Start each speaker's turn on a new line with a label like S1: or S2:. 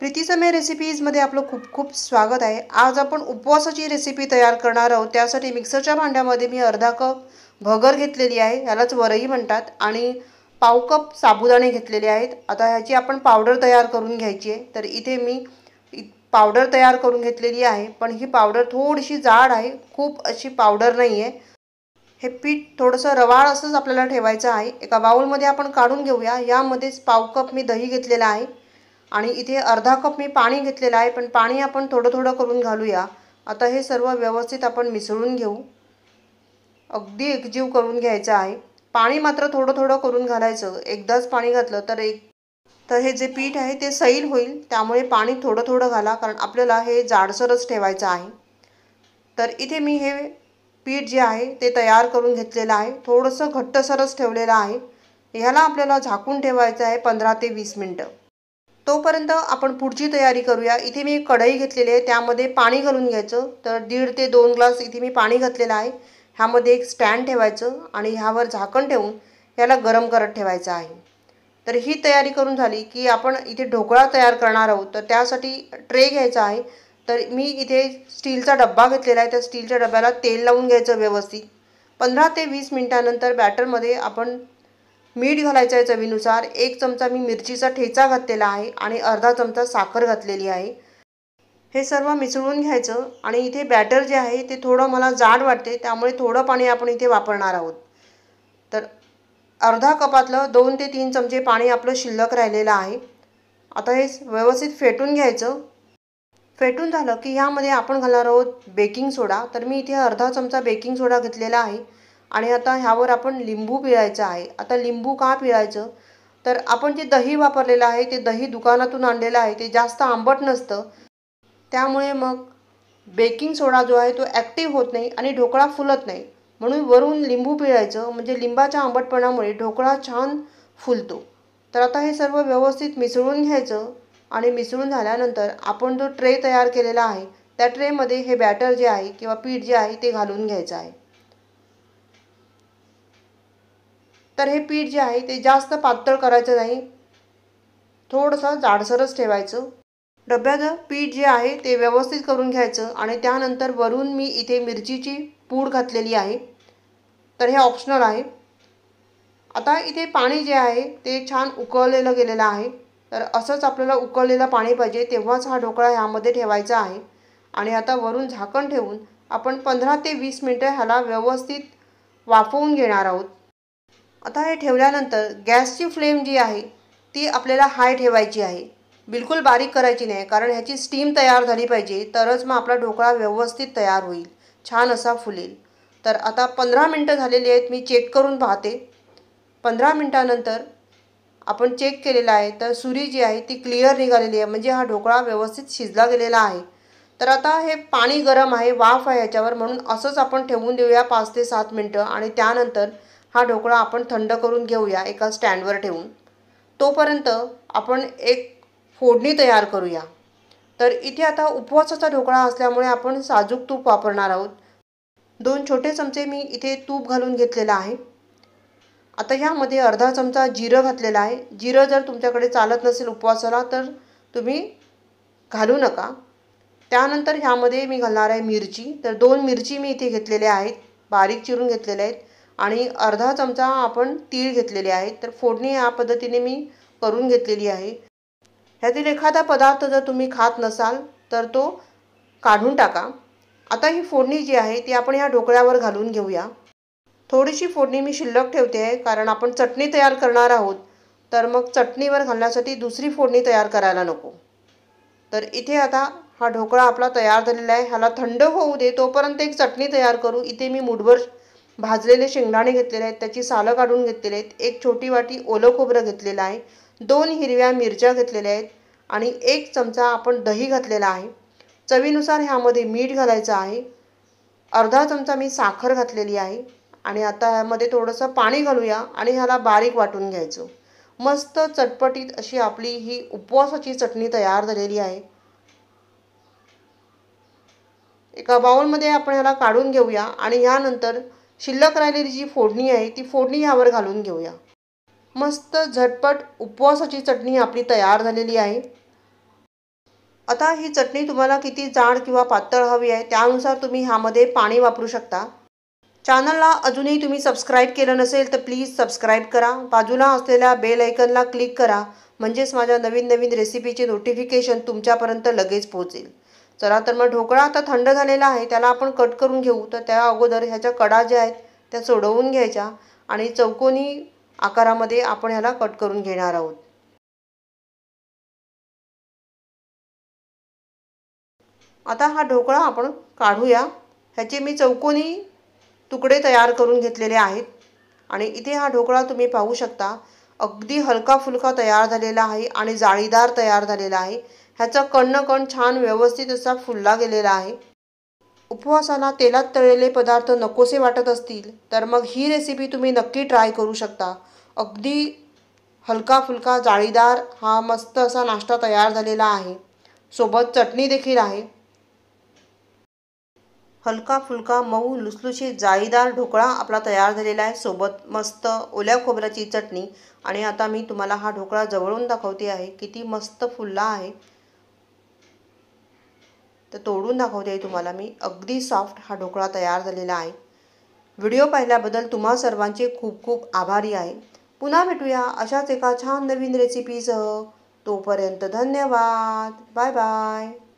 S1: प्रीतीसमय रेसिपीजमध्ये आपलं खूप खूप स्वागत आहे आज आपण उपवासाची रेसिपी तयार करणार आहोत त्यासाठी मिक्सरच्या भांड्यामध्ये मी अर्धा कप भगर घेतलेली आहे ह्यालाच वरई म्हणतात आणि पाव कप साबुदाणे घेतलेले आहेत आता ह्याची आपण पावडर तयार करून घ्यायची आहे तर इथे मी पावडर तयार करून घेतलेली आहे पण ही पावडर थोडीशी जाड आहे खूप अशी पावडर नाही आहे हे पीठ थोडंसं रवाळ असंच आपल्याला ठेवायचं आहे एका बाऊलमध्ये आपण काढून घेऊया यामध्येच पाव कप मी दही घेतलेला आहे आणि इथे अर्धा कप मी पाणी घेतलेलं आहे पण पाणी आपण थोडं थोडं करून घालूया आता हे सर्व व्यवस्थित आपण मिसळून घेऊ अगदी एकजीव करून घ्यायचं आहे पाणी मात्र थोडं थोडं करून घालायचं एकदाच पाणी घातलं तर एक तर हे जे पीठ आहे ते सैल होईल त्यामुळे पाणी थोडं थोडं घाला कारण आपल्याला हे जाडसरच ठेवायचं आहे तर इथे मी हे पीठ जे आहे ते तयार करून घेतलेलं आहे थोडंसं घट्टसरच ठेवलेलं आहे ह्याला आपल्याला झाकून ठेवायचं आहे पंधरा ते वीस मिनटं तोपर्यंत आपण पुढची तयारी करूया इथे मी कढई घेतलेली आहे त्यामध्ये पाणी घालून घ्यायचं तर दीड ते दोन ग्लास इथे मी पाणी घातलेलं आहे ह्यामध्ये एक स्टँड ठेवायचं आणि ह्यावर झाकण ठेवून याला गरम करत ठेवायचं आहे तर ही तयारी करून झाली की आपण इथे ढोकळा तयार करणार आहोत तर त्यासाठी ट्रे घ्यायचा आहे तर मी इथे स्टीलचा डब्बा घेतलेला आहे त्या स्टीलच्या डब्याला तेल लावून घ्यायचं व्यवस्थित पंधरा ते वीस मिनटानंतर बॅटरमध्ये आपण मीठ घालायचं आहे चवीनुसार एक चमचा मी मिरचीचा ठेचा घातलेला आहे आणि अर्धा चमचा साखर घातलेली आहे हे सर्व मिसळून घ्यायचं आणि इथे बॅटर जे आहे ते थोडं मला जाड वाटते त्यामुळे थोडं पाणी आपण इथे वापरणार आहोत तर अर्धा कपातलं दोन ते तीन चमचे पाणी आपलं शिल्लक राहिलेलं आहे आता हे व्यवस्थित फेटून घ्यायचं फेटून झालं की ह्यामध्ये आपण घालणार आहोत बेकिंग सोडा तर मी इथे अर्धा चमचा बेकिंग सोडा घेतलेला आहे आणि आता ह्यावर आपण लिंबू पिळायचं आहे आता लिंबू का पिळायचं तर आपण जे दही वापरलेलं आहे ते दही दुकानातून आणलेलं आहे ते जास्त आंबट नसतं त्यामुळे मग बेकिंग सोडा जो आहे तो ॲक्टिव्ह होत नाही आणि ढोकळा फुलत नाही म्हणून वरून लिंबू पिळायचं म्हणजे लिंबाच्या आंबटपणामुळे ढोकळा छान फुलतो तर आता हे सर्व व्यवस्थित मिसळून घ्यायचं आणि मिसळून झाल्यानंतर आपण जो ट्रे तयार केलेला आहे त्या ट्रेमध्ये हे बॅटर जे आहे किंवा पीठ जे आहे ते घालून घ्यायचं आहे तर हे पीठ जे आहे ते जास्त पातळ करायचं नाही थोडंसं जाडसरच ठेवायचं डब्याचं पीठ जे आहे ते व्यवस्थित करून घ्यायचं आणि त्यानंतर वरून मी इथे मिरचीची पूड घातलेली आहे तर हे ऑप्शनल आहे आता इथे पाणी जे आहे ते छान उकळलेलं गेलेलं आहे तर असंच आपल्याला उकळलेलं पाणी पाहिजे तेव्हाच हा ढोकळा ह्यामध्ये ठेवायचा आहे आणि आता वरून झाकण ठेवून आपण पंधरा ते वीस मिनटं ह्याला व्यवस्थित वाफवून घेणार आहोत आता हे ठेवल्यानंतर गॅसची फ्लेम जी आहे ती आपल्याला हाय ठेवायची आहे बिलकुल बारीक करायची नाही कारण ह्याची स्टीम तयार झाली पाहिजे तरच मग आपला ढोकळा व्यवस्थित तयार होईल छान असा फुलेल तर आता पंधरा मिनटं झालेली आहेत मी चेक करून पाहते पंधरा मिनटानंतर आपण चेक केलेला आहे तर सुरी जी आहे ती क्लिअर निघालेली आहे म्हणजे हा ढोकळा व्यवस्थित शिजला गेलेला आहे तर आता हे पाणी गरम आहे वाफ आहे ह्याच्यावर म्हणून असंच आपण ठेवून देऊया पाच ते सात मिनटं आणि त्यानंतर हा ढोकळा आपण थंड करून घेऊया एका स्टँडवर ठेवून तोपर्यंत आपण एक फोडणी तयार करूया तर इथे आता उपवासाचा ढोकळा असल्यामुळे आपण साजूक तूप वापरणार आहोत दोन छोटे चमचे मी इथे तूप घालून घेतलेलं आहे आता ह्यामध्ये अर्धा चमचा जिरं घातलेला आहे जिरं जर तुमच्याकडे चालत नसेल उपवासाला तर तुम्ही घालू नका त्यानंतर ह्यामध्ये मी घालणार आहे मिरची तर दोन मिरची मी इथे घेतलेल्या आहेत बारीक चिरून घेतलेल्या आहेत आणि अर्धा चमचा आपण तीळ घेतलेले आहे तर फोडणी या पद्धतीने मी करून घेतलेली आहे ह्यातील एखादा पदार्थ जर तुम्ही खात नसाल तर तो काढून टाका आता ही फोडणी जी आहे ती आपण ह्या ढोकळ्यावर घालून घेऊया थोडीशी फोडणी मी शिल्लक ठेवते आहे कारण आपण चटणी तयार करणार आहोत तर मग चटणीवर घालण्यासाठी दुसरी फोडणी तयार करायला नको तर इथे आता हा ढोकळा आपला तयार झालेला आहे ह्याला थंड होऊ दे तोपर्यंत एक चटणी तयार करू इथे मी मुठभर भाजलेले शेंगदाणे घेतलेले आहेत त्याची सालं काढून घेतलेली आहेत एक छोटी वाटी ओलं खोबरं घेतलेलं आहे दोन हिरव्या मिरच्या घेतलेल्या आहेत आणि एक चमचा आपण दही घातलेला आहे चवीनुसार ह्यामध्ये मीठ घालायचं आहे अर्धा चमचा मी साखर घातलेली आहे आणि आता ह्यामध्ये थोडंसं पाणी घालूया आणि ह्याला बारीक वाटून घ्यायचं मस्त चटपटीत अशी आपली ही उपवासाची चटणी तयार झालेली आहे एका बाऊलमध्ये आपण ह्याला काढून घेऊया आणि ह्यानंतर शिल्लक राहिलेली जी फोडणी आहे ती फोडणी ह्यावर घालून घेऊया मस्त झटपट उपवासाची चटणी आपली तयार झालेली आहे आता ही चटणी तुम्हाला किती जाड किंवा पातळ हवी आहे त्यानुसार तुम्ही ह्यामध्ये पाणी वापरू शकता चॅनलला अजूनही तुम्ही सबस्क्राईब केलं नसेल तर प्लीज सबस्क्राईब करा बाजूला असलेल्या बेल ऐकनला क्लिक करा म्हणजेच माझ्या नवीन नवीन रेसिपीचे नोटिफिकेशन तुमच्यापर्यंत लगेच पोहोचेल चला तर मग ढोकळा आता थंड झालेला आहे त्याला आपण कट करून घेऊ तर त्या अगोदर ह्याच्या कडा ज्या आहेत त्या सोडवून घ्यायच्या आणि चौकोनी आकारामध्ये आपण ह्याला कट करून घेणार आहोत आता हा ढोकळा आपण काढूया ह्याचे मी चौकोनी तुकडे तयार करून घेतलेले आहेत आणि इथे हा ढोकळा तुम्ही पाहू शकता अगदी हलका फुलका तयार झालेला आहे आणि जाळीदार तयार झालेला आहे ह्याचा कण कण छान व्यवस्थित असा फुलला गेलेला आहे उपवासाला तेलात तळलेले पदार्थ नकोसे वाटत असतील तर मग ही रेसिपी तुम्ही नक्की ट्राय करू शकता अगदी हलका फुलका जाळीदार हा मस्त असा नाश्ता तयार झालेला आहे सोबत चटणी देखील आहे हलका फुलका मऊ लुसलुशी जाळीदार ढोकळा आपला तयार झालेला आहे सोबत मस्त ओल्या खोबऱ्याची चटणी आणि आता मी तुम्हाला हा ढोकळा जवळून दाखवते आहे किती मस्त फुलला आहे तर तोडून दाखवते आहे तुम्हाला मी अगदी सॉफ्ट हा ढोकळा तयार झालेला आहे व्हिडिओ पाहिल्याबद्दल तुम्हा सर्वांचे खूप खूप आभारी आहे पुन्हा भेटूया अशाच एका छान नवीन रेसिपीसह तोपर्यंत धन्यवाद बाय बाय